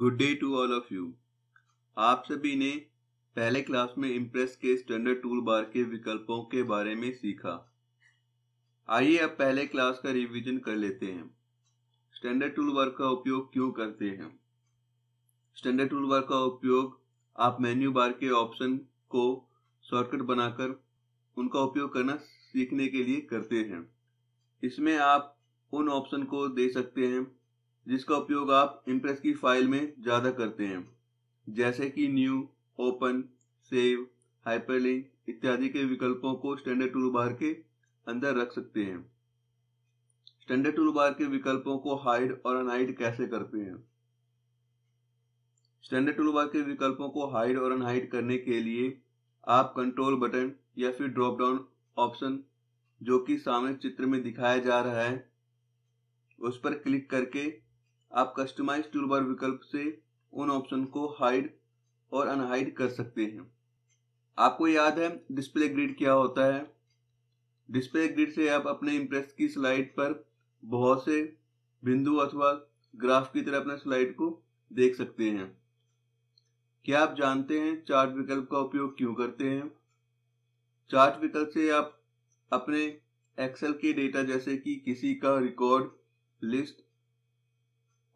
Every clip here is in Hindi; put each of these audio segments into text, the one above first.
good day to all of you आप सभी ने पहले क्लास में इम्प्रेस के स्टैंडर्ड टूल बार के विकल्पों के बारे में सीखा आइए अब पहले क्लास का रिवीजन कर लेते हैं स्टैंडर्ड टूल बार का उपयोग क्यों करते हैं स्टैंडर्ड टूल बार का उपयोग आप मेन्यू बार के ऑप्शन को शॉर्टकट बनाकर उनका उपयोग करना सीखने के लिए करते हैं इसमें आप उन ऑप्शन को दे सकते हैं जिसका उपयोग आप इम्प्रेस की फाइल में ज़्यादा करते हैं जैसे कि न्यू ओपन सेव हाइपरलिंक इत्यादि के विकल्पों को स्टैंडर्ड टूल बार के अंदर रख सकते हैं स्टैंडर्ड टूल बार के विकल्पों को हाइड और अनहाइड कैसे करते हैं स्टैंडर्ड टूल बार के विकल्पों को हाइड और अनहाइड करने के लिए आप कंट्रोल बटन या फिर ड्रॉप डाउन ऑप्शन जो कि सामने चित्र में दिखाया जा रहा है उस पर क्लिक करके आप कस्टमाइज टूलबार विकल्प से उन ऑप्शन को हाइड और अनहाइड कर सकते हैं आपको याद है डिस्प्ले ग्रिड क्या होता है डिस्प्ले ग्रिड से आप अपने इम्प्रेस की स्लाइड पर बहुत से बिंदु अथवा ग्राफ की तरह अपने स्लाइड को देख सकते हैं क्या आप जानते हैं चार्ट विकल्प का उपयोग क्यों करते हैं चार्ट विकल्प से आप अपने एक्सेल के डेटा जैसे कि किसी का रिकॉर्ड लिस्ट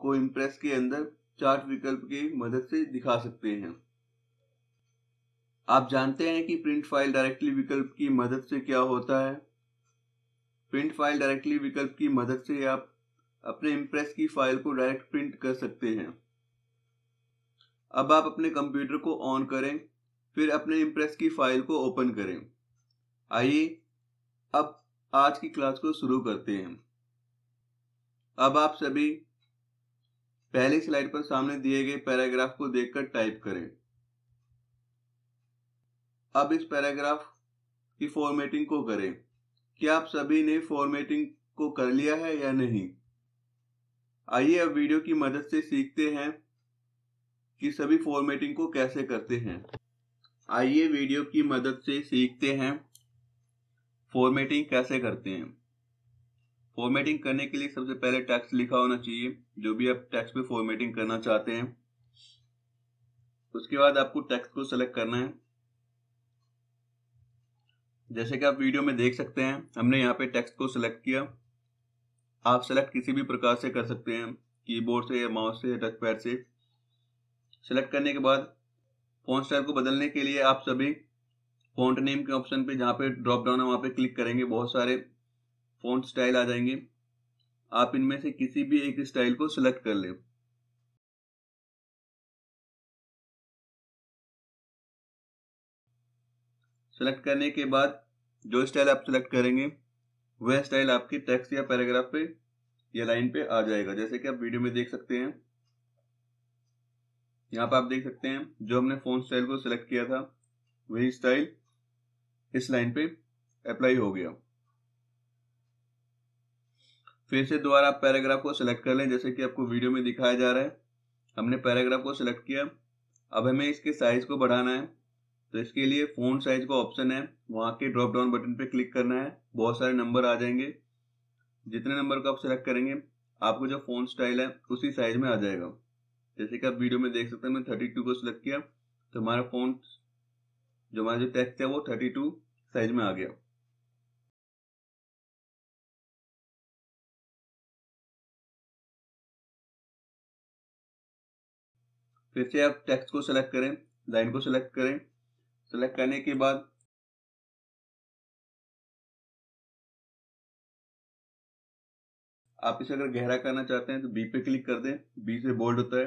को इम्प्रेस के अंदर चार्ट विकल्प की मदद से दिखा सकते हैं आप जानते हैं कि प्रिंट फाइल डायरेक्टली विकल्प की मदद से क्या होता है प्रिंट फाइल डायरेक्टली विकल्प की मदद से आप अपने इम्प्रेस की फाइल को डायरेक्ट प्रिंट कर सकते हैं अब आप अपने कंप्यूटर को ऑन करें फिर अपने इम्प्रेस की फाइल को ओपन करें आइए अब आज की क्लास को शुरू करते हैं अब आप सभी पहली स्लाइड पर सामने दिए गए पैराग्राफ को देखकर टाइप करें अब इस पैराग्राफ की फॉर्मेटिंग को करें क्या आप सभी ने फॉर्मेटिंग को कर लिया है या नहीं आइए अब वीडियो की मदद से सीखते हैं कि सभी फॉर्मेटिंग को कैसे करते हैं आइए वीडियो की मदद से सीखते हैं फॉर्मेटिंग कैसे करते हैं फॉर्मेटिंग करने के लिए सबसे पहले टेक्स्ट लिखा होना चाहिए जो भी आप टेक्स्ट पे फॉर्मेटिंग करना चाहते हैं उसके बाद आपको टेक्स्ट को सेलेक्ट करना है जैसे कि आप वीडियो में देख सकते हैं हमने यहाँ पे टेक्स्ट को सिलेक्ट किया आप सेलेक्ट किसी भी प्रकार से कर सकते हैं कीबोर्ड से या माउस से या टच पैड से सेलेक्ट करने के बाद फॉन्ट स्टाइल को बदलने के लिए आप सभी फॉन्ट नेम के ऑप्शन पे जहाँ पे ड्रॉप डाउन है वहाँ पे क्लिक करेंगे बहुत सारे फ़ॉन्ट स्टाइल आ जाएंगे आप इनमें से किसी भी एक स्टाइल को सिलेक्ट कर लें सेलेक्ट करने के बाद जो स्टाइल आप सिलेक्ट करेंगे वह स्टाइल आपके टेक्स्ट या पैराग्राफ पे या लाइन पे आ जाएगा जैसे कि आप वीडियो में देख सकते हैं यहाँ पर आप देख सकते हैं जो हमने फोन स्टाइल को सिलेक्ट किया था वही स्टाइल इस लाइन पे अप्लाई हो गया फिर से दोबारा आप पैराग्राफ को सिलेक्ट कर लें जैसे कि आपको वीडियो में दिखाया जा रहा है हमने पैराग्राफ को सिलेक्ट किया अब हमें इसके साइज को बढ़ाना है तो इसके लिए फोन साइज का ऑप्शन है वहां के ड्रॉप डाउन बटन पर क्लिक करना है बहुत सारे नंबर आ जाएंगे जितने नंबर को आप सिलेक्ट करेंगे आपको जो फोन स्टाइल है उसी साइज में आ जाएगा जैसे कि आप वीडियो में देख सकते हैं मैं थर्टी टू को सिलेक्ट किया तो हमारा फोन जो हमारा जो टेक्स्ट है वो थर्टी टू साइज में आ गया फिर से आप टेक्स्ट को सिलेक्ट करें लाइन को सिलेक्ट करें सिलेक्ट करने के बाद आप इसे अगर गहरा करना चाहते हैं तो बी पे क्लिक कर दें बी से बोल्ड होता है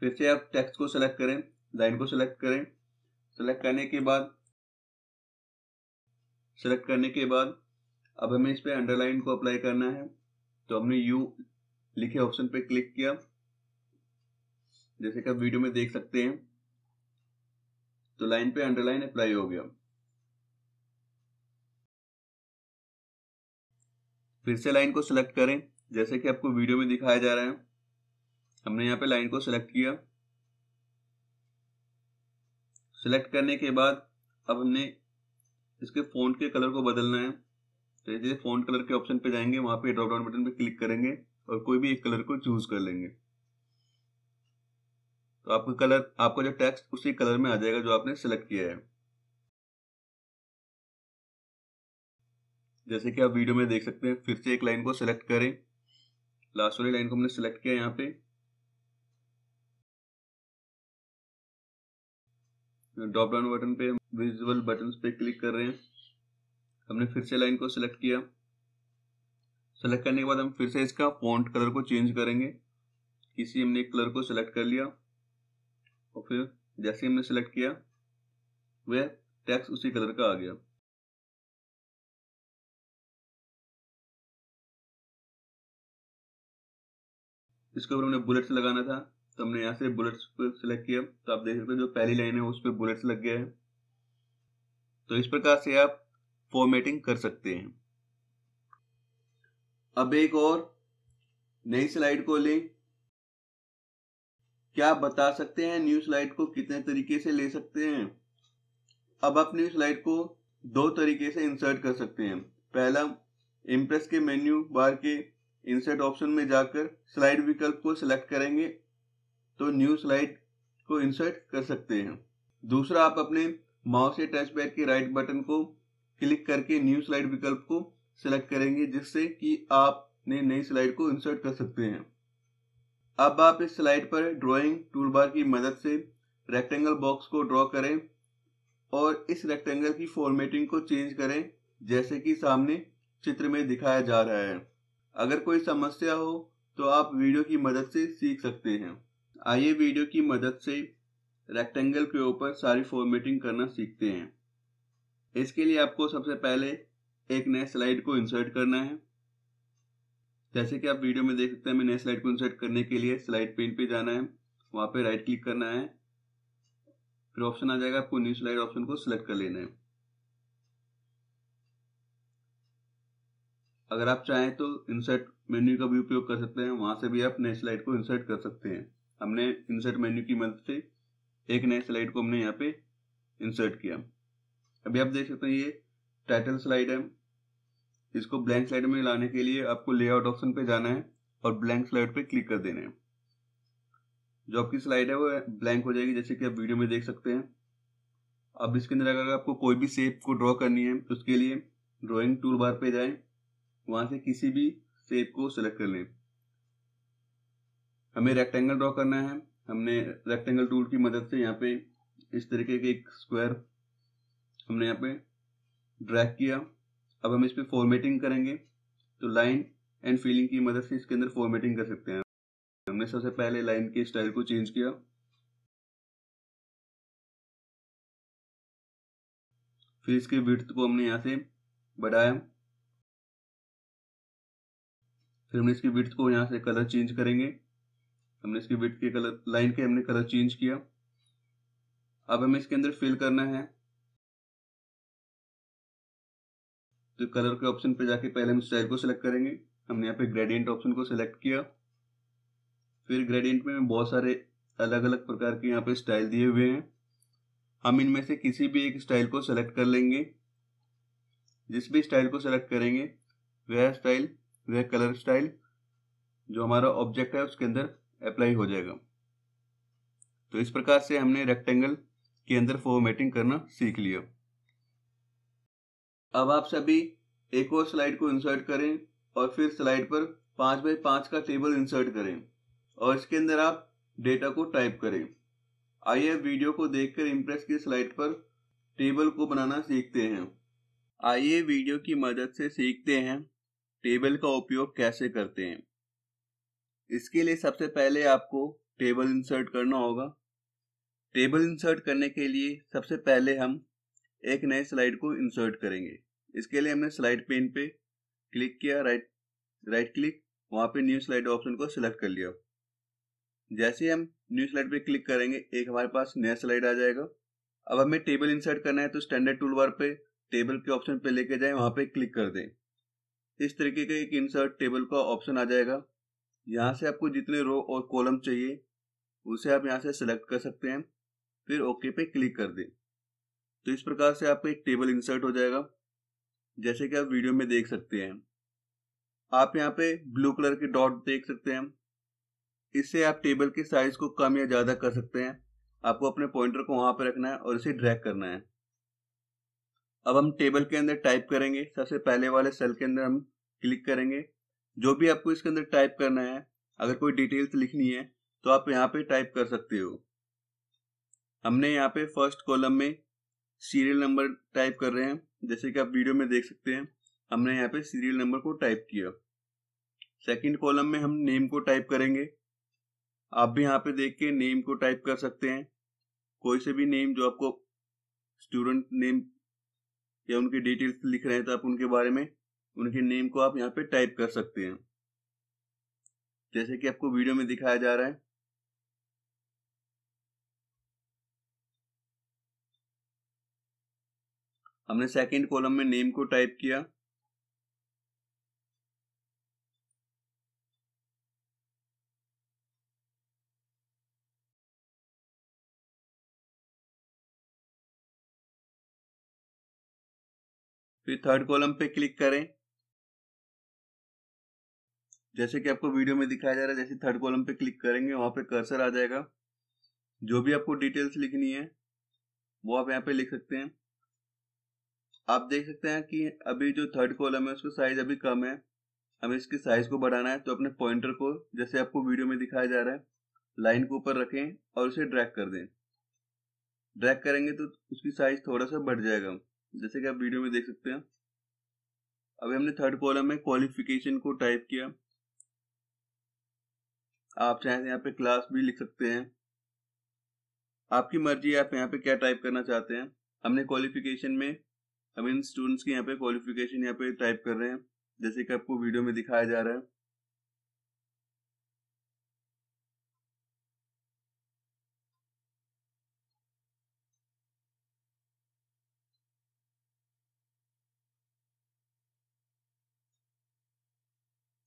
फिर से आप टेक्स्ट को सिलेक्ट करें लाइन को सिलेक्ट करें सिलेक्ट करने के बाद सिलेक्ट करने के बाद अब हमें इस पर अंडरलाइन को अप्लाई करना है तो हमने यू लिखे ऑप्शन पे क्लिक किया जैसे कि आप वीडियो में देख सकते हैं तो लाइन पे अंडरलाइन अप्लाई हो गया फिर से लाइन को सिलेक्ट करें जैसे कि आपको वीडियो में दिखाया जा रहा है हमने यहाँ पे लाइन को सिलेक्ट किया सिलेक्ट करने के बाद अब हमने इसके फोन के कलर को बदलना है तो जैसे फोन कलर के ऑप्शन पे जाएंगे वहां पे ड्रॉप डाउन बटन पे क्लिक करेंगे और कोई भी एक कलर को चूज कर लेंगे तो आपका कलर आपका जो टेक्स्ट उसी कलर में आ जाएगा जो आपने सेलेक्ट किया है जैसे कि आप वीडियो में देख सकते हैं फिर से एक लाइन को सिलेक्ट करें लास्ट वाली लाइन को हमने सिलेक्ट किया यहाँ पे ड्रॉप डाउन बटन पे विजुअल बटन पे क्लिक कर रहे हैं हमने फिर से लाइन को सिलेक्ट किया सेलेक्ट करने के बाद हम फिर से इसका फॉन्ट कलर को चेंज करेंगे इसी हमने एक कलर को सिलेक्ट कर लिया और फिर जैसे हमने सेलेक्ट किया वह टेक्स्ट उसी कलर का आ गया इसके ऊपर हमने बुलेट्स लगाना था तो हमने यहाँ से बुलेट्स पर सिलेक्ट किया तो आप देख सकते हैं जो पहली लाइन है उस पर बुलेट्स लग गया है तो इस प्रकार से आप फॉर्मेटिंग कर सकते हैं अब एक और नई स्लाइड को लें क्या बता सकते हैं न्यू स्लाइड को कितने तरीके से ले सकते हैं अब आप न्यू स्लाइड को दो तरीके से इंसर्ट कर सकते हैं पहला इम्प्रेस के मेन्यू बार के इंसर्ट ऑप्शन में जाकर स्लाइड विकल्प को सिलेक्ट करेंगे तो न्यू स्लाइड को इंसर्ट कर सकते हैं दूसरा आप अपने माउस से टच पैड के राइट बटन को क्लिक करके न्यू स्लाइड विकल्प को सेलेक्ट करेंगे जिससे कि आप नई स्लाइड को इंसर्ट कर सकते हैं अब आप इस स्लाइड पर ड्राइंग बार की मदद से रेक्टेंगल बॉक्स को ड्रॉ करें और इस रेक्टेंगल की फॉर्मेटिंग को चेंज करें जैसे कि सामने चित्र में दिखाया जा रहा है अगर कोई समस्या हो तो आप वीडियो की मदद से सीख सकते हैं आइए वीडियो की मदद से रेक्टेंगल के ऊपर सारी फॉर्मेटिंग करना सीखते हैं इसके लिए आपको सबसे पहले एक नए स्लाइड को इंसर्ट करना है जैसे कि आप वीडियो में देख सकते हैं हमें नए स्लाइड को इंसर्ट करने के लिए स्लाइड पेन पे जाना है वहां पे राइट क्लिक करना है फिर ऑप्शन आ जाएगा आपको न्यू स्लाइड ऑप्शन को सिलेक्ट कर लेना है अगर आप चाहें तो इंसर्ट मेन्यू का भी उपयोग कर सकते हैं वहां से भी आप नए स्लाइड को इंसर्ट कर सकते हैं हमने इंसर्ट मेन्यू की मदद से एक नए स्लाइड को हमने यहाँ पे इंसर्ट किया अभी आप देख सकते हैं ये टाइटल स्लाइड है इसको ब्लैंक स्लाइड में लाने के लिए आपको लेआउट ऑप्शन पे जाना है और ब्लैंक स्लाइड पे क्लिक कर देना है जो आपकी स्लाइड है वो ब्लैंक हो जाएगी जैसे कि आप वीडियो में देख सकते हैं अब इसके अंदर अगर आपको कोई भी शेप को ड्रॉ करनी है तो उसके लिए ड्रॉइंग टूल बार पे जाए वहां से किसी भी शेप को सिलेक्ट कर लें हमें रेक्टेंगल ड्रॉ करना है हमने रेक्टेंगल टूल की मदद से यहाँ पे इस तरीके के एक स्क्वायर हमने यहाँ पे ड्रैग किया अब हम इस पर फॉर्मेटिंग करेंगे तो लाइन एंड फीलिंग की मदद से इसके अंदर फॉर्मेटिंग कर सकते हैं हमने सबसे पहले लाइन के स्टाइल को चेंज किया फिर इसके विर्थ को हमने यहां से बढ़ाया फिर हमने इसकी विर्थ को यहां से कलर चेंज करेंगे हमने इसकी विर्थ के कलर लाइन के हमने कलर चेंज किया अब हमें इसके अंदर फिल करना है तो कलर के ऑप्शन पे जाके पहले हम स्टाइल को सिलेक्ट करेंगे हमने यहाँ पे ग्रेडियंट ऑप्शन को सिलेक्ट किया फिर ग्रेडियंट में बहुत सारे अलग अलग प्रकार के यहाँ पे स्टाइल दिए हुए हैं हम इनमें से किसी भी एक स्टाइल को सिलेक्ट कर लेंगे जिस भी स्टाइल को सिलेक्ट करेंगे वह स्टाइल वह कलर स्टाइल जो हमारा ऑब्जेक्ट है उसके अंदर अप्लाई हो जाएगा तो इस प्रकार से हमने रेक्टेंगल के अंदर फॉर्मेटिंग करना सीख लिया अब आप सभी एक और स्लाइड को इंसर्ट करें और फिर स्लाइड पर पांच बाई पांच का टेबल इंसर्ट करें और इसके अंदर आप डेटा को टाइप करें आइए वीडियो को देखकर इम्प्रेस की स्लाइड पर टेबल को बनाना सीखते हैं आइए वीडियो की मदद से सीखते हैं टेबल का उपयोग कैसे करते हैं इसके लिए सबसे पहले आपको टेबल इंसर्ट करना होगा टेबल इंसर्ट करने के लिए सबसे पहले हम एक नए स्लाइड को इंसर्ट करेंगे इसके लिए हमने स्लाइड पेन पे क्लिक किया राइट राइट क्लिक वहाँ पे न्यू स्लाइड ऑप्शन को सिलेक्ट कर लिया जैसे हम न्यू स्लाइड पे क्लिक करेंगे एक हमारे पास नया स्लाइड आ जाएगा अब हमें टेबल इंसर्ट करना है तो स्टैंडर्ड टूल बार पे टेबल के ऑप्शन पे लेके जाए वहाँ पे क्लिक कर दें इस तरीके का एक इंसर्ट टेबल का ऑप्शन आ जाएगा यहाँ से आपको जितने रो और कॉलम चाहिए उसे आप यहाँ से सिलेक्ट कर सकते हैं फिर ओके पे क्लिक कर दें तो इस प्रकार से आपका एक टेबल इंसर्ट हो जाएगा जैसे कि आप वीडियो में देख सकते हैं आप यहाँ पे ब्लू कलर के डॉट देख सकते हैं इससे आप टेबल के साइज को कम या ज्यादा कर सकते हैं आपको अपने पॉइंटर को वहां पर रखना है और इसे ड्रैग करना है अब हम टेबल के अंदर टाइप करेंगे सबसे पहले वाले सेल के अंदर हम क्लिक करेंगे जो भी आपको इसके अंदर टाइप करना है अगर कोई डिटेल्स लिखनी है तो आप यहाँ पे टाइप कर सकते हो हमने यहाँ पे फर्स्ट कॉलम में सीरियल नंबर टाइप कर रहे हैं जैसे कि आप वीडियो में देख सकते हैं हमने यहाँ पे सीरियल नंबर को टाइप किया सेकंड कॉलम में हम नेम को टाइप करेंगे आप भी यहाँ पे देख के नेम को टाइप कर सकते हैं कोई से भी नेम जो आपको स्टूडेंट नेम या उनके डिटेल्स लिख रहे हैं तो आप उनके बारे में उनके नेम को आप यहाँ पे टाइप कर सकते हैं जैसे कि आपको वीडियो में दिखाया जा रहा है हमने सेकेंड कॉलम में नेम को टाइप किया फिर थर्ड कॉलम पे क्लिक करें जैसे कि आपको वीडियो में दिखाया जा रहा है जैसे थर्ड कॉलम पे क्लिक करेंगे वहां पे कर्सर आ जाएगा जो भी आपको डिटेल्स लिखनी है वो आप यहाँ पे लिख सकते हैं आप देख सकते हैं कि अभी जो थर्ड कॉलम है उसका साइज अभी कम है हमें इसके साइज को बढ़ाना है तो अपने पॉइंटर को जैसे आपको वीडियो में दिखाया जा रहा है लाइन को ऊपर रखें और उसे ड्रैग कर दें ड्रैग करेंगे तो उसकी साइज थोड़ा सा बढ़ जाएगा जैसे कि आप वीडियो में देख सकते हैं अभी हमने थर्ड कॉलम में क्वालिफिकेशन को टाइप किया आप चाहें तो यहाँ पे क्लास भी लिख सकते हैं आपकी मर्जी आप यहाँ पे क्या टाइप करना चाहते हैं हमने क्वालिफिकेशन में हम इन स्टूडेंट्स की यहाँ पे क्वालिफिकेशन यहाँ पे टाइप कर रहे हैं जैसे कि आपको वीडियो में दिखाया जा रहा है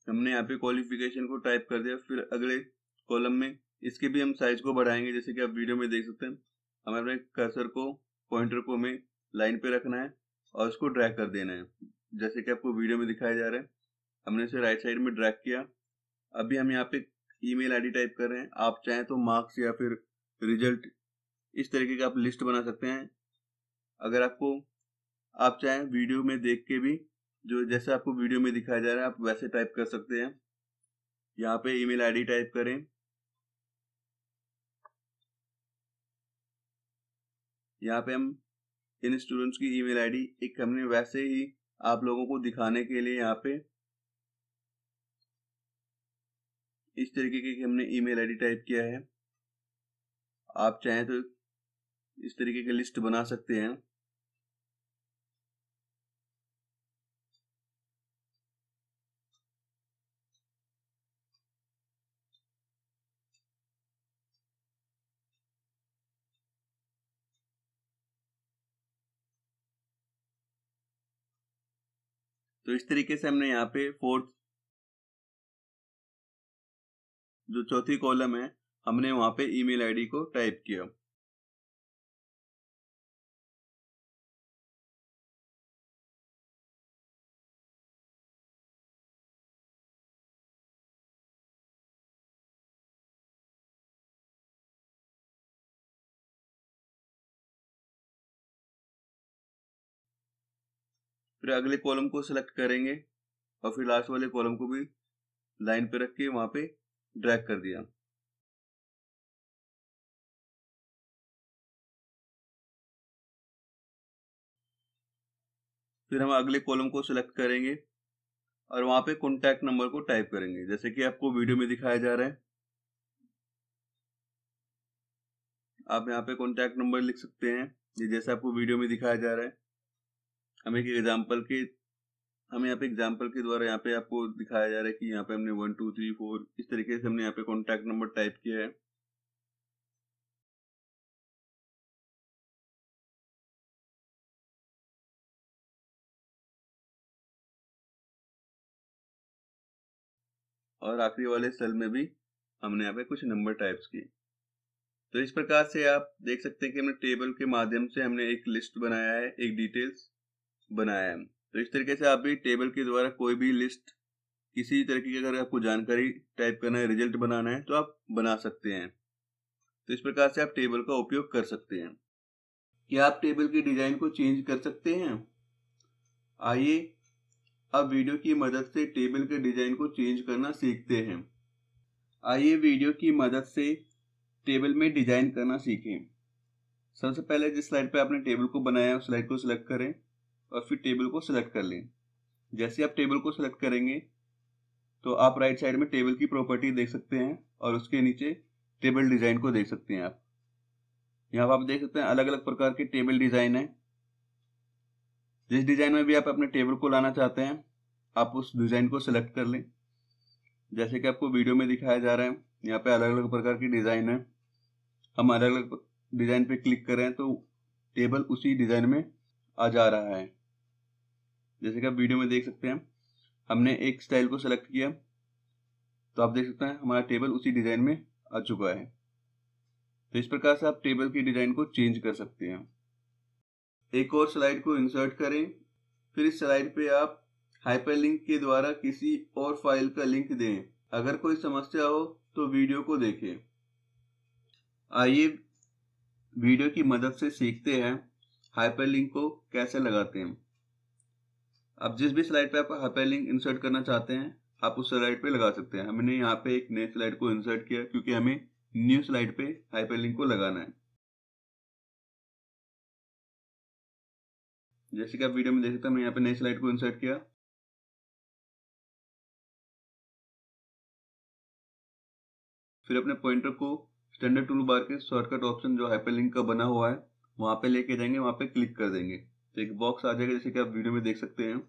हमने यहाँ पे क्वालिफिकेशन को टाइप कर दिया फिर अगले कॉलम में इसके भी हम साइज को बढ़ाएंगे जैसे कि आप वीडियो में देख सकते हैं हमें अपने कर्सर को पॉइंटर को हमें लाइन पे रखना है और उसको ड्रैग कर देना है जैसे कि आपको वीडियो में दिखाया जा रहा है हमने इसे राइट साइड में ड्रैग किया अभी हम यहाँ पे ईमेल आईडी टाइप कर रहे हैं आप चाहें तो मार्क्स या फिर रिजल्ट इस तरीके का आप लिस्ट बना सकते हैं अगर आपको आप चाहें वीडियो में देख के भी जो जैसे आपको वीडियो में दिखाया जा रहा है आप वैसे टाइप कर सकते हैं यहाँ पे ईमेल आईडी टाइप करें यहाँ पे हम इन स्टूडेंट्स की ईमेल आईडी एक हमने वैसे ही आप लोगों को दिखाने के लिए यहाँ पे इस तरीके की हमने ईमेल आईडी टाइप किया है आप चाहें तो इस तरीके की लिस्ट बना सकते हैं तो इस तरीके से हमने यहाँ पे फोर्थ जो चौथी कॉलम है हमने वहां पे ईमेल आईडी को टाइप किया फिर अगले कॉलम को सिलेक्ट करेंगे और फिर लास्ट वाले कॉलम को भी लाइन पे रख के वहां पे ड्रैग कर दिया फिर हम अगले कॉलम को सिलेक्ट करेंगे और वहां पे कॉन्टैक्ट नंबर को टाइप करेंगे जैसे कि आपको वीडियो में दिखाया जा रहा है आप यहाँ पे कॉन्टैक्ट नंबर लिख सकते हैं जैसे आपको वीडियो में दिखाया जा रहा है हम एक एग्जाम्पल के हम यहाँ पे एग्जाम्पल के द्वारा यहाँ पे आपको दिखाया जा रहा है कि यहाँ पे हमने वन टू थ्री फोर इस तरीके से हमने यहाँ पे कॉन्टेक्ट नंबर टाइप किया है और आखिरी वाले सेल में भी हमने यहाँ पे कुछ नंबर टाइप्स किए तो इस प्रकार से आप देख सकते हैं कि हमने टेबल के माध्यम से हमने एक लिस्ट बनाया है एक डिटेल्स बनाया है तो इस तरीके से आप भी टेबल के द्वारा कोई भी लिस्ट किसी तरीके की अगर आपको जानकारी टाइप करना है रिजल्ट बनाना है तो आप बना सकते हैं तो इस प्रकार से आप टेबल का उपयोग कर सकते हैं क्या आप टेबल की डिजाइन को चेंज कर सकते हैं आइए अब वीडियो की मदद से टेबल के डिजाइन को चेंज करना सीखते हैं आइए वीडियो की मदद से टेबल में डिजाइन करना सीखें सबसे पहले जिस स्लाइड पर आपने टेबल को बनाया उस स्लाइड को सिलेक्ट करें और फिर टेबल को सिलेक्ट कर लें जैसे आप टेबल को सिलेक्ट करेंगे तो आप राइट साइड में टेबल की प्रॉपर्टी देख सकते हैं और उसके नीचे टेबल डिज़ाइन को देख सकते हैं आप यहाँ पर आप देख सकते हैं अलग अलग प्रकार के टेबल डिज़ाइन है जिस डिज़ाइन में भी आप अपने टेबल को लाना चाहते हैं आप उस डिज़ाइन को सिलेक्ट कर लें जैसे कि आपको वीडियो में दिखाया जा रहा है यहाँ पे अलग अलग प्रकार की डिज़ाइन है हम अलग अलग डिज़ाइन पे क्लिक करें तो टेबल उसी डिज़ाइन में आ जा रहा है जैसे कि आप वीडियो में देख सकते हैं हमने एक स्टाइल को सेलेक्ट किया तो आप देख सकते हैं हमारा टेबल उसी डिज़ाइन में आ चुका है तो इस प्रकार से आप टेबल की डिज़ाइन को चेंज कर सकते हैं एक और स्लाइड को इंसर्ट करें फिर इस स्लाइड पे आप हाइपरलिंक के द्वारा किसी और फाइल का लिंक दें अगर कोई समस्या हो तो वीडियो को देखें आइए वीडियो की मदद से सीखते हैं हाइपरलिंक को कैसे लगाते हैं अब जिस भी स्लाइड पे आप हाइपर लिंक इंसर्ट करना चाहते हैं आप उस स्लाइड पे लगा सकते हैं हमने यहाँ पे एक नए स्लाइड को इंसर्ट किया क्योंकि हमें न्यू स्लाइड पे हाइपर लिंक को लगाना है जैसे कि आप वीडियो में देख सकते हैं यहाँ पे नई स्लाइड को इंसर्ट किया फिर अपने पॉइंटर को स्टैंडर्ड टूल बार के शॉर्टकट ऑप्शन जो हाइपरलिंक का बना हुआ है वहां पे लेके जाएंगे वहां पे क्लिक कर देंगे तो एक बॉक्स आ जाएगा जैसे कि आप वीडियो में देख सकते हैं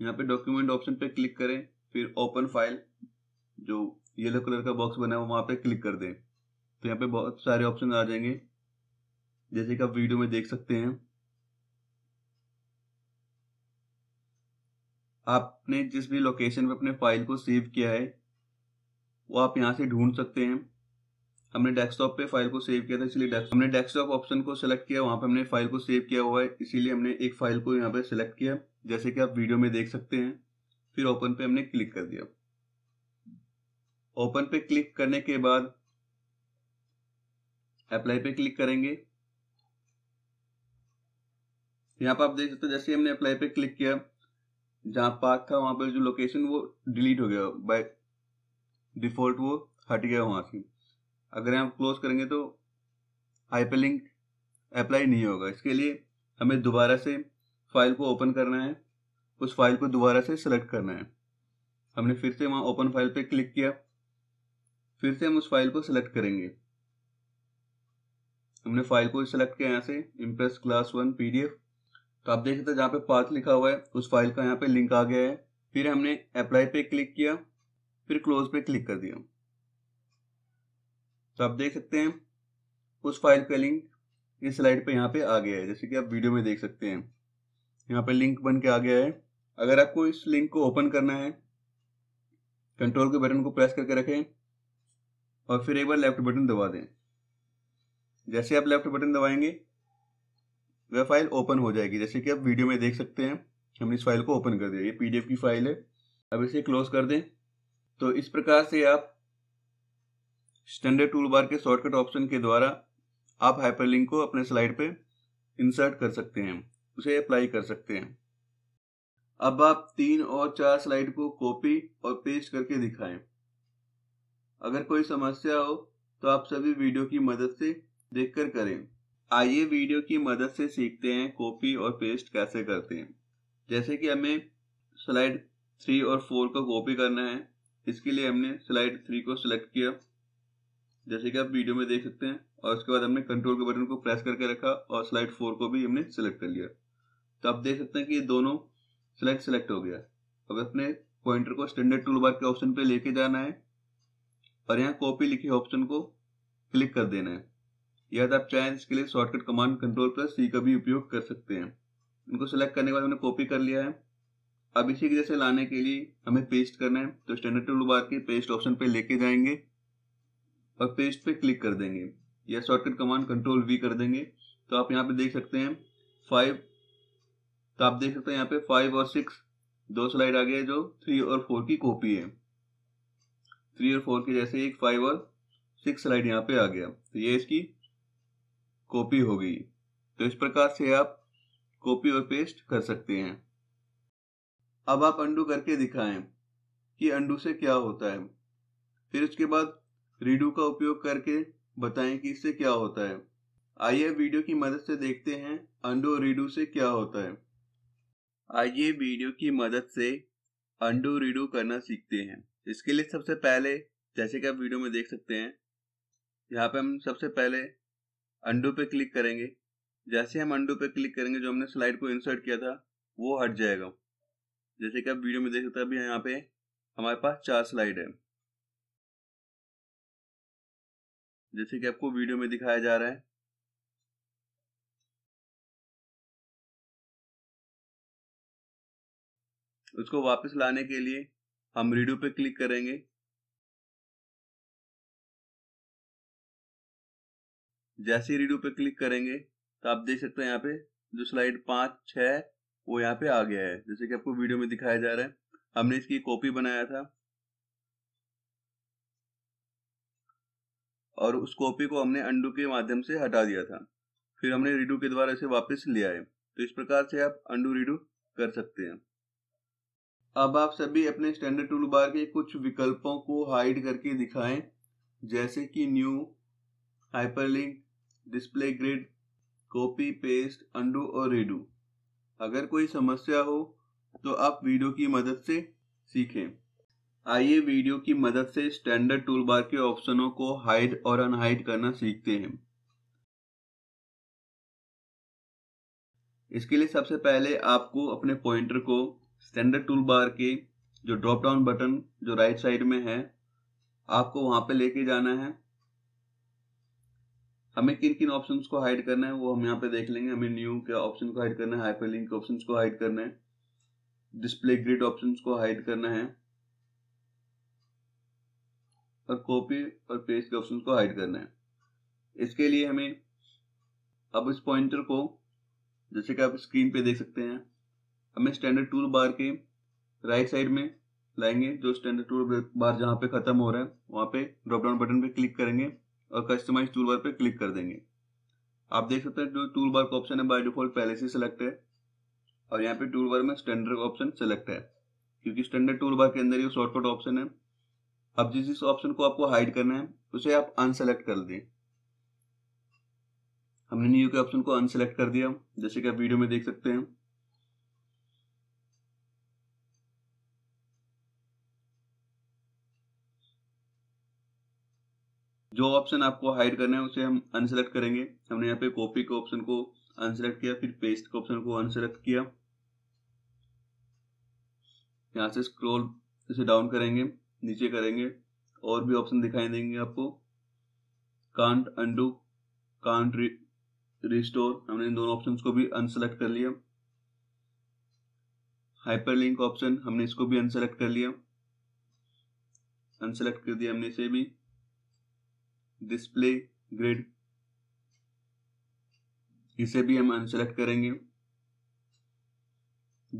यहाँ पे डॉक्यूमेंट ऑप्शन पे क्लिक करें फिर ओपन फाइल जो येलो कलर का बॉक्स बना है वहां पे क्लिक कर दें तो यहाँ पे बहुत सारे ऑप्शन आ जाएंगे जैसे कि आप वीडियो में देख सकते हैं आपने जिस भी लोकेशन पे अपने फाइल को सेव किया है वो आप यहाँ से ढूंढ सकते हैं हमने डेस्कटॉप पे फाइल को सेव किया था इसलिए हमने डेस्कटॉप ऑप्शन को सिलेक्ट किया वहां पे हमने फाइल को सेव किया हुआ है इसीलिए हमने एक फाइल को यहाँ पे सिलेक्ट किया जैसे कि आप वीडियो में देख सकते हैं फिर ओपन पे हमने क्लिक कर दिया ओपन पे क्लिक करने के बाद अप्लाई पे क्लिक करेंगे यहाँ पर आप देख सकते हो जैसे हमने अप्लाई पे क्लिक किया जहां पार्क था वहां पर जो लोकेशन वो डिलीट हो गया बाय डिफॉल्ट वो हट गया वहां से अगर हम क्लोज करेंगे तो हाइपर लिंक अप्लाई नहीं होगा इसके लिए हमें दोबारा से फाइल को ओपन करना है उस फाइल को दोबारा से सिलेक्ट करना है हमने फिर से वहां ओपन फाइल पे क्लिक किया फिर से हम उस फाइल को सिलेक्ट करेंगे हमने फाइल को सिलेक्ट किया यहाँ से इम्प्रेस क्लास वन पीडीएफ तो आप देख सकते हैं जहाँ पे पाथ लिखा हुआ है उस फाइल का यहाँ पे लिंक आ गया है फिर हमने अप्लाई पे क्लिक किया फिर क्लोज पे क्लिक कर दिया तो आप देख सकते हैं उस फाइल का लिंक इस स्लाइड पे यहाँ पे आ गया है जैसे कि आप वीडियो में देख सकते हैं यहाँ पे लिंक बन के आ गया है अगर आपको इस लिंक को ओपन करना है कंट्रोल के बटन को प्रेस करके रखें और फिर एक बार लेफ्ट बटन दबा दें जैसे आप लेफ्ट बटन दबाएंगे वह फाइल ओपन हो जाएगी जैसे कि आप वीडियो में देख सकते हैं हमने इस फाइल को ओपन कर दिया ये पीडीएफ की फाइल है अब इसे क्लोज कर दें तो इस प्रकार से आप स्टैंडर्ड टूल बार के शॉर्टकट ऑप्शन के द्वारा आप हाइपरलिंक को अपने स्लाइड पे इंसर्ट कर सकते हैं उसे अप्लाई कर सकते हैं अब आप तीन और चार स्लाइड को कॉपी और पेस्ट करके दिखाएं अगर कोई समस्या हो तो आप सभी वीडियो की मदद से देखकर करें आइए वीडियो की मदद से सीखते हैं कॉपी और पेस्ट कैसे करते हैं जैसे कि हमें स्लाइड थ्री और फोर को कॉपी करना है इसके लिए हमने स्लाइड थ्री को सिलेक्ट किया जैसे कि आप वीडियो में देख सकते हैं और उसके बाद हमने कंट्रोल के बटन को प्रेस करके रखा और स्लाइड फोर को भी हमने सिलेक्ट कर लिया तो आप देख सकते हैं कि ये दोनों स्लाइड सिलेक्ट हो गया अब अपने पॉइंटर को स्टैंडर्ड टूल बार के ऑप्शन पे लेके जाना है और यहाँ कॉपी लिखे ऑप्शन को क्लिक कर देना है या तो आप चाहें तो इसके लिए shortcut command control plus C का भी उपयोग कर सकते हैं इनको सिलेक्ट करने के बाद हमने कॉपी कर लिया है अब इसी की जैसे लाने के लिए हमें पेस्ट करना है तो स्टैंडर्ड टूल बार के पेस्ट ऑप्शन पे लेके जाएंगे और पेस्ट पे क्लिक कर देंगे या शॉर्टकट कमांड कंट्रोल वी कर देंगे तो आप यहाँ पे देख सकते हैं फाइव तो आप देख सकते हैं यहाँ पे फाइव और सिक्स दो स्लाइड आ गए जो थ्री और फोर की कॉपी है थ्री और फोर की जैसे एक फाइव और सिक्स स्लाइड यहाँ पे आ गया तो ये इसकी कॉपी हो गई तो इस प्रकार से आप कॉपी और पेस्ट कर सकते हैं अब आप अंडू करके दिखाएं कि अंडू से क्या होता है फिर उसके बाद रीडू का उपयोग करके बताएं कि इससे क्या होता है आइए वीडियो की मदद से देखते हैं अंडो रीडू से क्या होता है आइए वीडियो की मदद से अंडो रीडू करना सीखते हैं इसके लिए सबसे पहले जैसे कि आप वीडियो में देख सकते हैं यहाँ पे हम सबसे पहले अंडो पे क्लिक करेंगे जैसे हम अंडो पे क्लिक करेंगे जो हमने स्लाइड को इंसर्ट किया था वो हट जाएगा जैसे कि आप वीडियो में देख सकते हैं अभी यहाँ पे हमारे पास चार स्लाइड है जैसे कि आपको वीडियो में दिखाया जा रहा है उसको वापस लाने के लिए हम रीडू पे क्लिक करेंगे जैसे ही रीडू पे क्लिक करेंगे तो आप देख सकते हैं यहाँ पे जो स्लाइड पांच छह वो यहाँ पे आ गया है जैसे कि आपको वीडियो में दिखाया जा रहा है हमने इसकी कॉपी बनाया था और उस कॉपी को हमने अंडू के माध्यम से हटा दिया था फिर हमने रीडू के द्वारा इसे वापस ले आए तो इस प्रकार से आप अंडू रीडू कर सकते हैं अब आप सभी अपने स्टैंडर्ड टूल बार के कुछ विकल्पों को हाइड करके दिखाएं जैसे कि new hyperlink display grid copy paste undo और रीडू अगर कोई समस्या हो तो आप वीडियो की मदद से सीखें आइए वीडियो की मदद से स्टैंडर्ड टूल बार के ऑप्शनों को हाइड और अनहाइड करना सीखते हैं इसके लिए सबसे पहले आपको अपने पॉइंटर को स्टैंडर्ड टूल बार के जो ड्रॉप डाउन बटन जो राइट साइड में है आपको वहां पे लेके जाना है हमें किन किन ऑप्शंस को हाइड करना है वो हम यहाँ पे देख लेंगे हमें न्यू के ऑप्शन को हाइड करना है हाइपरलिंक के ऑप्शंस को हाइड करना है डिस्प्ले ग्रिड ऑप्शंस को हाइड करना है और कॉपी और पेस्ट के ऑप्शन को हाइड करना है इसके लिए हमें अब इस पॉइंटर को जैसे कि आप स्क्रीन पे देख सकते हैं हमें स्टैंडर्ड टूल बार के राइट साइड में लाएंगे जो स्टैंडर्ड टूल बार जहां पे खत्म हो रहा है वहां पे ड्रॉप डाउन बटन पे क्लिक करेंगे और कस्टमाइज टूल बार पे क्लिक कर देंगे आप देख सकते हैं जो टूल बार का ऑप्शन है बाय डिफॉल्ट पहले से सिलेक्ट है और यहाँ पे टूल बार में स्टैंडर्ड ऑप्शन सेलेक्ट है क्योंकि स्टैंडर्ड टूल बार के अंदर ये शॉर्टकट ऑप्शन है अब जिस जिस ऑप्शन को आपको हाइड करना है उसे आप अनसेलेक्ट कर दें हमने न्यू के ऑप्शन को अनसेलेक्ट कर दिया जैसे कि आप वीडियो में देख सकते हैं जो ऑप्शन आपको हाइड करना है उसे हम अनसेलेक्ट करेंगे हमने यहाँ पे कॉपी के ऑप्शन को अनसेलेक्ट किया फिर पेस्ट के ऑप्शन को अनसेलेक्ट किया यहां से स्क्रॉल इसे डाउन करेंगे नीचे करेंगे और भी ऑप्शन दिखाई देंगे आपको कांट अंडू कांट रिस्टोर हमने इन दोनों ऑप्शंस को भी अनसेलेक्ट कर लिया हाइपरलिंक ऑप्शन हमने इसको भी अनसेलेक्ट कर लिया अनसेलेक्ट कर दिया हमने इसे भी डिस्प्ले ग्रिड इसे भी हम अनसेलेक्ट करेंगे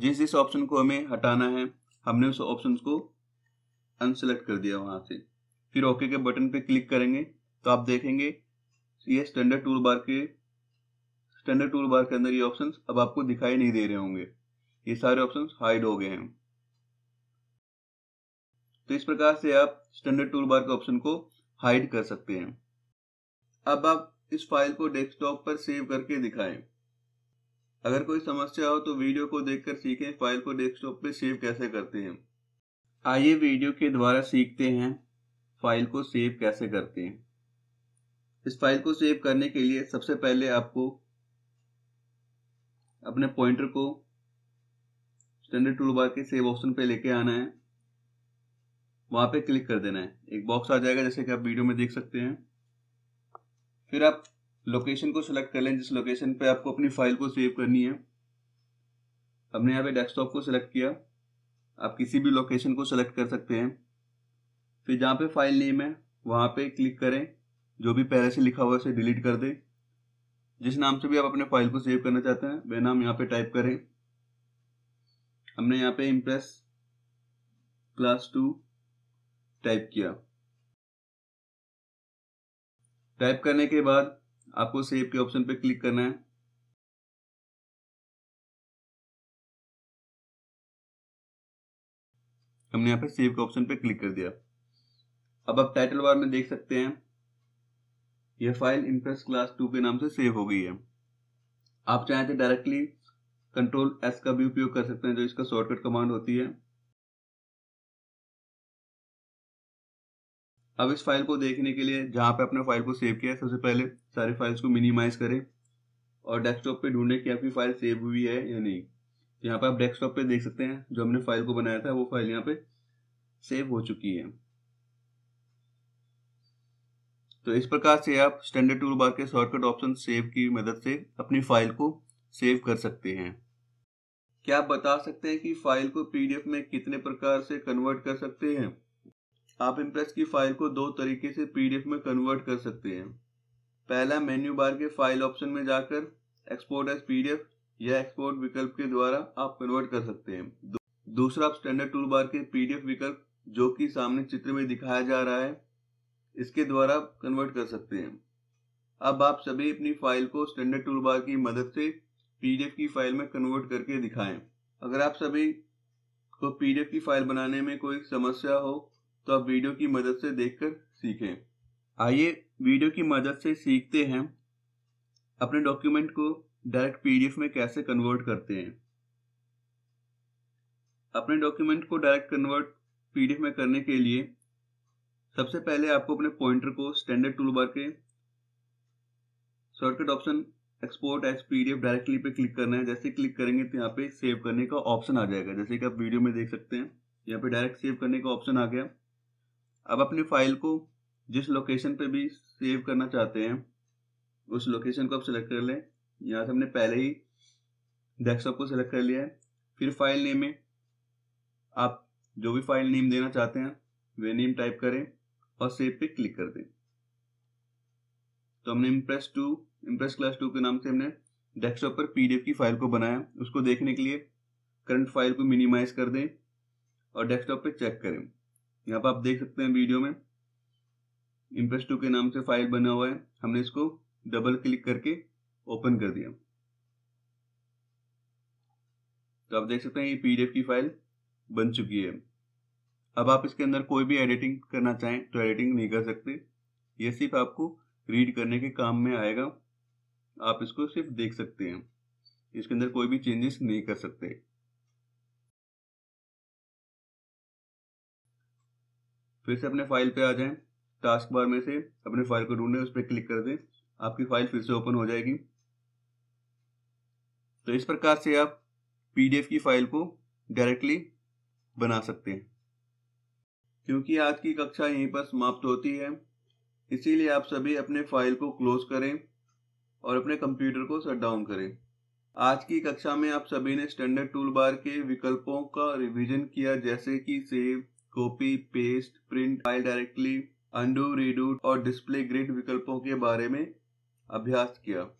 जिस जिस ऑप्शन को हमें हटाना है हमने उस ऑप्शन को अनसेलेक्ट कर दिया वहां से फिर ओके के बटन पे क्लिक करेंगे तो आप देखेंगे ये स्टैंडर्ड टूल बार के स्टैंडर्ड टूल बार के अंदर ये ऑप्शन अब आपको दिखाई नहीं दे रहे होंगे ये सारे ऑप्शन हाइड हो गए हैं तो इस प्रकार से आप स्टैंडर्ड टूल बार के ऑप्शन को हाइड कर सकते हैं अब आप इस फाइल को डेस्कटॉप पर सेव करके दिखाएं अगर कोई समस्या हो तो वीडियो को देखकर सीखें फाइल को डेस्कटॉप पर सेव कैसे करते हैं आइए वीडियो के द्वारा सीखते हैं फाइल को सेव कैसे करते हैं इस फाइल को सेव करने के लिए सबसे पहले आपको अपने पॉइंटर को स्टैंडर्ड टूल बार के सेव ऑप्शन पे लेके आना है वहां पे क्लिक कर देना है एक बॉक्स आ जाएगा जैसे कि आप वीडियो में देख सकते हैं फिर आप लोकेशन को सिलेक्ट कर लें जिस लोकेशन पे आपको अपनी फाइल को सेव करनी है हमने यहाँ पे डेस्कटॉप को सिलेक्ट किया आप किसी भी लोकेशन को सेलेक्ट कर सकते हैं फिर जहाँ पे फाइल नेम है वहाँ पे क्लिक करें जो भी पहले से लिखा हुआ है उसे डिलीट कर दें जिस नाम से भी आप अपने फाइल को सेव करना चाहते हैं वह नाम यहाँ पे टाइप करें हमने यहाँ पे इम्प्रेस क्लास टू टाइप किया टाइप करने के बाद आपको सेव के ऑप्शन पे क्लिक करना है हमने यहाँ पे सेव के ऑप्शन पे क्लिक कर दिया अब आप टाइटल बार में देख सकते हैं यह फाइल इंप्रेस क्लास टू के नाम से सेव हो गई है आप चाहें तो डायरेक्टली कंट्रोल एस का भी उपयोग कर सकते हैं जो इसका शॉर्टकट कमांड होती है अब इस फाइल को देखने के लिए जहां पे आपने फाइल को सेव किया है सबसे पहले सारे फाइल्स को मिनिमाइज करें और डेस्कटॉप पे ढूंढें कि आपकी फाइल सेव हुई है या नहीं यहाँ पर आप डेस्कटॉप पे देख सकते हैं जो हमने फाइल को बनाया था वो फाइल यहाँ पे सेव हो चुकी है तो इस प्रकार से आप स्टैंडर्ड टूल बार के शॉर्टकट ऑप्शन सेव की मदद से अपनी फाइल को सेव कर सकते हैं क्या आप बता सकते हैं कि फाइल को पीडीएफ में कितने प्रकार से कन्वर्ट कर सकते हैं आप इम्प्रेस की फाइल को दो तरीके से पीडीएफ में कन्वर्ट कर सकते हैं पहला मेन्यू बार के फाइल ऑप्शन में जाकर एक्सपोर्ट एज पीडीएफ या एक्सपोर्ट विकल्प के द्वारा आप कन्वर्ट कर सकते हैं दूसरा आप स्टैंडर्ड टूल बार के पीडीएफ विकल्प जो कि सामने चित्र में दिखाया जा रहा है इसके द्वारा आप कन्वर्ट कर सकते हैं अब आप सभी अपनी फाइल को स्टैंडर्ड टूल बार की मदद से पीडीएफ की फाइल में कन्वर्ट करके दिखाएं अगर आप सभी को पीडीएफ की फाइल बनाने में कोई समस्या हो तो आप वीडियो की मदद से देखकर सीखें आइए वीडियो की मदद से सीखते हैं अपने डॉक्यूमेंट को डायरेक्ट पीडीएफ में कैसे कन्वर्ट करते हैं अपने डॉक्यूमेंट को डायरेक्ट कन्वर्ट पीडीएफ में करने के लिए सबसे पहले आपको अपने पॉइंटर को स्टैंडर्ड टूल बार के shortcut option export as PDF directly पे क्लिक करना है जैसे क्लिक करेंगे तो यहाँ पे सेव करने का ऑप्शन आ जाएगा जैसे कि आप वीडियो में देख सकते हैं यहाँ पे डायरेक्ट सेव करने का ऑप्शन आ गया अब अपनी फाइल को जिस लोकेशन पे भी सेव करना चाहते हैं उस लोकेशन को आप सिलेक्ट कर लें यहाँ से हमने पहले ही डेस्कटॉप को सिलेक्ट कर लिया है फिर फाइल नेम में आप जो भी फाइल नेम देना चाहते हैं वे नेम टाइप करें और सेव पे क्लिक कर दें तो हमने impress two impress class two के नाम से हमने डेस्कटॉप पर पीडीएफ की फाइल को बनाया उसको देखने के लिए करंट फाइल को मिनिमाइज कर दें और डेस्कटॉप पे चेक करें यहाँ पर आप देख सकते हैं वीडियो में इम्प्रेस टू के नाम से फाइल बना हुआ है हमने इसको डबल क्लिक करके ओपन कर दिया तो आप देख सकते हैं ये पीडीएफ की फाइल बन चुकी है अब आप इसके अंदर कोई भी एडिटिंग करना चाहें तो एडिटिंग नहीं कर सकते ये सिर्फ आपको रीड करने के काम में आएगा आप इसको सिर्फ देख सकते हैं इसके अंदर कोई भी चेंजेस नहीं कर सकते फिर से अपने फाइल पे आ जाएं टास्क बार में से अपने फाइल को ढूंढें उस पर क्लिक कर दें आपकी फाइल फिर से ओपन हो जाएगी तो इस प्रकार से आप पीडीएफ की फाइल को डायरेक्टली बना सकते हैं क्योंकि आज की कक्षा यहीं पर समाप्त होती है इसीलिए आप सभी अपने फाइल को क्लोज करें और अपने कंप्यूटर को शट डाउन करें आज की कक्षा में आप सभी ने स्टैंडर्ड टूल बार के विकल्पों का रिवीजन किया जैसे कि save copy paste print file directly undo redo और डिस्प्ले ग्रिड विकल्पों के बारे में अभ्यास किया